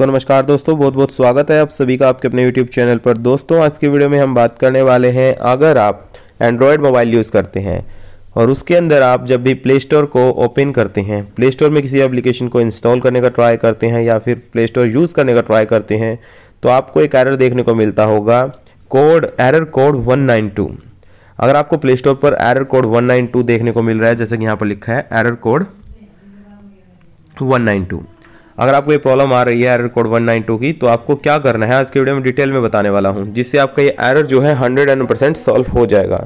सो नमस्कार दोस्तों बहुत बहुत स्वागत है आप सभी का आपके अपने यूट्यूब चैनल पर दोस्तों आज के वीडियो में हम बात करने वाले हैं अगर आप एंड्रॉयड मोबाइल यूज़ करते हैं और उसके अंदर आप जब भी प्ले स्टोर को ओपन करते हैं प्ले स्टोर में किसी एप्लीकेशन को इंस्टॉल करने का ट्राई करते हैं या फिर प्ले स्टोर यूज़ करने का ट्राई करते हैं तो आपको एक एरर देखने को मिलता होगा कोड एरर कोड वन अगर आपको प्ले स्टोर पर एरर कोड वन देखने को मिल रहा है जैसे कि यहाँ पर लिखा है एरर कोड वन अगर आपको ये प्रॉब्लम आ रही है एरर कोड 192 की तो आपको क्या करना है आज के वीडियो में डिटेल में बताने वाला हूँ जिससे आपका ये एरर जो है हंड्रेड एंड परसेंट सॉल्व हो जाएगा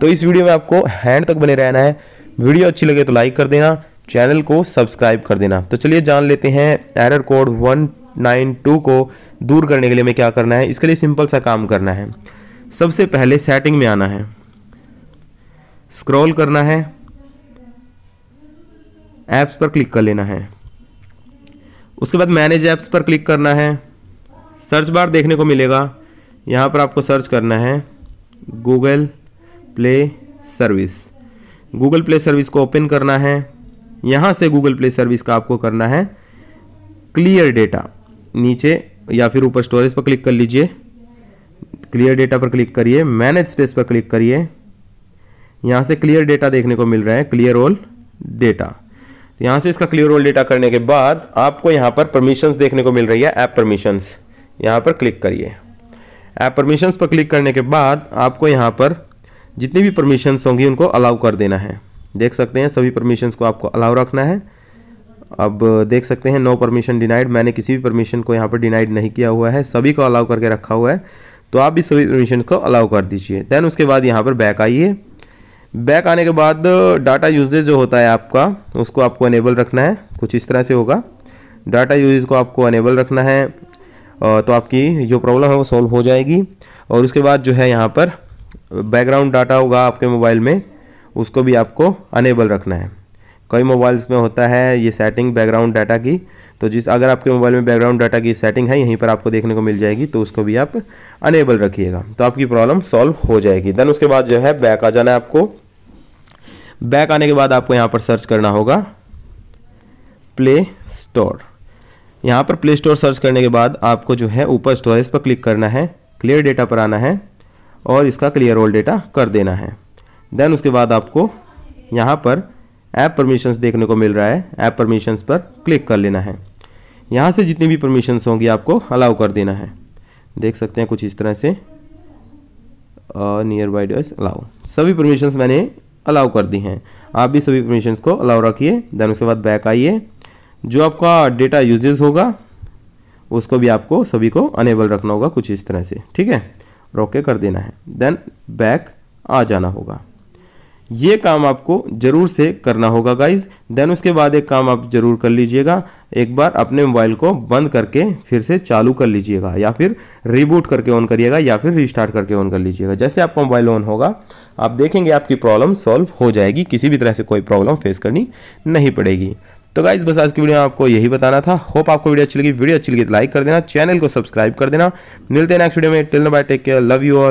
तो इस वीडियो में आपको हैंड तक बने रहना है वीडियो अच्छी लगे तो लाइक कर देना चैनल को सब्सक्राइब कर देना तो चलिए जान लेते हैं एरर कोड वन को दूर करने के लिए हमें क्या करना है इसके लिए सिंपल सा काम करना है सबसे पहले सेटिंग में आना है स्क्रॉल करना है ऐप्स पर क्लिक कर लेना है उसके बाद मैनेज ऐप्स पर क्लिक करना है सर्च बार देखने को मिलेगा यहाँ पर आपको सर्च करना है Google Play service Google Play service को ओपन करना है यहाँ से गूगल प्ले सर्विस का आपको करना है क्लियर डेटा नीचे या फिर ऊपर स्टोरेज पर क्लिक कर लीजिए क्लियर डेटा पर क्लिक करिए मैनेज स्पेस पर क्लिक करिए यहाँ से क्लियर डेटा देखने को मिल रहा है क्लियर ऑल डेटा तो यहाँ से इसका क्लियर ऑल डेटा करने के बाद आपको यहाँ पर परमिशंस देखने को मिल रही है ऐप परमिशंस यहाँ पर क्लिक करिए ऐप परमिशंस पर क्लिक करने के बाद आपको यहाँ पर जितनी भी परमिशंस होंगी उनको अलाउ कर देना है देख सकते हैं सभी परमिशंस को आपको अलाउ रखना है अब देख सकते हैं नो परमिशन डिनाइड मैंने किसी भी परमिशन को यहाँ पर डिनाइड नहीं किया हुआ है सभी को अलाउ करके रखा हुआ है तो आप भी सभी परमिशन को अलाउ कर दीजिए देन उसके बाद यहाँ पर बैक आइए बैक आने के बाद डाटा यूजेज जो होता है आपका उसको आपको अनेबल रखना है कुछ इस तरह से होगा डाटा यूजेज को आपको अनेबल रखना है तो आपकी जो प्रॉब्लम है वो सॉल्व हो जाएगी और उसके बाद जो है यहाँ पर बैकग्राउंड डाटा होगा आपके मोबाइल में उसको भी आपको अनेबल रखना है कई मोबाइल्स में होता है ये सेटिंग बैकग्राउंड डाटा की तो जिस अगर आपके मोबाइल में बैकग्राउंड डाटा की सेटिंग है यहीं पर आपको देखने को मिल जाएगी तो उसको भी आप अनेबल रखिएगा तो आपकी प्रॉब्लम सॉल्व हो जाएगी देन उसके बाद जो है बैक आ जाना है आपको बैक आने के बाद आपको यहाँ पर सर्च करना होगा प्ले स्टोर यहाँ पर प्ले स्टोर सर्च करने के बाद आपको जो है ऊपर स्टोरेज पर क्लिक करना है क्लियर डेटा पर आना है और इसका क्लियर ऑल डेटा कर देना है देन उसके बाद आपको यहाँ पर ऐप परमिशंस देखने को मिल रहा है ऐप परमिशंस पर क्लिक कर लेना है यहाँ से जितनी भी परमिशंस होंगी आपको अलाउ कर देना है देख सकते हैं कुछ इस तरह से नियर बाई डिवाइस अलाउ सभी परमिशंस मैंने अलाउ कर दी हैं आप भी सभी परमिशंस को अलाउ रखिए देन उसके बाद बैक आइए जो आपका डेटा यूजेज होगा उसको भी आपको सभी को अनेबल रखना होगा कुछ इस तरह से ठीक है रोके कर देना है देन बैक आ जाना होगा ये काम आपको ज़रूर से करना होगा गाइज देन उसके बाद एक काम आप ज़रूर कर लीजिएगा एक बार अपने मोबाइल को बंद करके फिर से चालू कर लीजिएगा या फिर रिबूट करके ऑन करिएगा या फिर रिस्टार्ट करके ऑन कर लीजिएगा जैसे आपका मोबाइल ऑन होगा आप देखेंगे आपकी प्रॉब्लम सॉल्व हो जाएगी किसी भी तरह से कोई प्रॉब्लम फेस करनी नहीं पड़ेगी तो गाइज बस आज की वीडियो में आपको यही बताना था होप आपको वीडियो अच्छी लगी वीडियो अच्छी लगी तो लाइक कर देना चैनल को सब्सक्राइब कर देना मिलते हैं नेक्स्ट वीडियो में till bye take care love you और